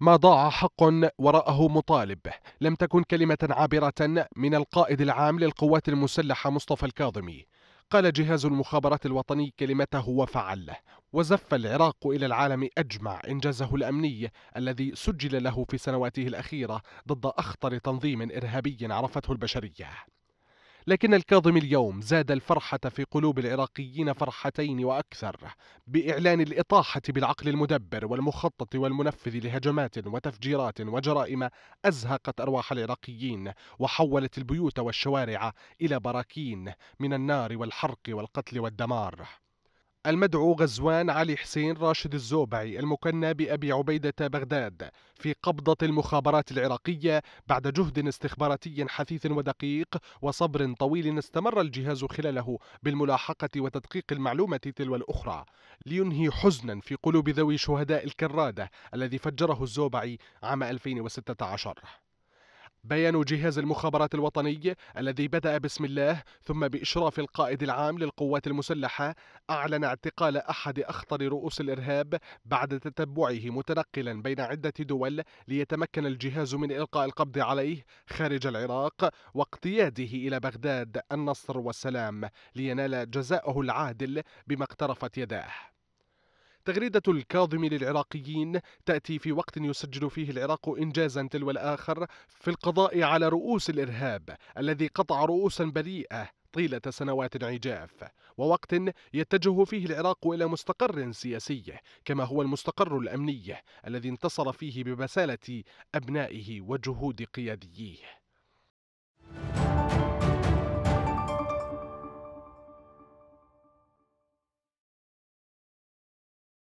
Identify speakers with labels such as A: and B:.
A: ما ضاع حق وراءه مطالب لم تكن كلمة عابرة من القائد العام للقوات المسلحة مصطفى الكاظمي قال جهاز المخابرات الوطني كلمته وفعله وزف العراق إلى العالم أجمع إنجازه الأمني الذي سجل له في سنواته الأخيرة ضد أخطر تنظيم إرهابي عرفته البشرية لكن الكاظم اليوم زاد الفرحة في قلوب العراقيين فرحتين وأكثر بإعلان الإطاحة بالعقل المدبر والمخطط والمنفذ لهجمات وتفجيرات وجرائم أزهقت أرواح العراقيين وحولت البيوت والشوارع إلى براكين من النار والحرق والقتل والدمار المدعو غزوان علي حسين راشد الزوبعي المكنى بأبي عبيدة بغداد في قبضة المخابرات العراقية بعد جهد استخباراتي حثيث ودقيق وصبر طويل استمر الجهاز خلاله بالملاحقة وتدقيق المعلومة تلو الأخرى لينهي حزنا في قلوب ذوي شهداء الكرادة الذي فجره الزوبعي عام 2016 بيان جهاز المخابرات الوطني الذي بدأ باسم الله ثم بإشراف القائد العام للقوات المسلحة أعلن اعتقال أحد أخطر رؤوس الإرهاب بعد تتبعه متنقلا بين عدة دول ليتمكن الجهاز من إلقاء القبض عليه خارج العراق واقتياده إلى بغداد النصر والسلام لينال جزاءه العادل بما اقترفت يداه تغريدة الكاظم للعراقيين تأتي في وقت يسجل فيه العراق إنجازا تلو الآخر في القضاء على رؤوس الإرهاب الذي قطع رؤوسا بريئة طيلة سنوات عجاف ووقت يتجه فيه العراق إلى مستقر سياسي كما هو المستقر الأمني الذي انتصر فيه ببسالة أبنائه وجهود قياديه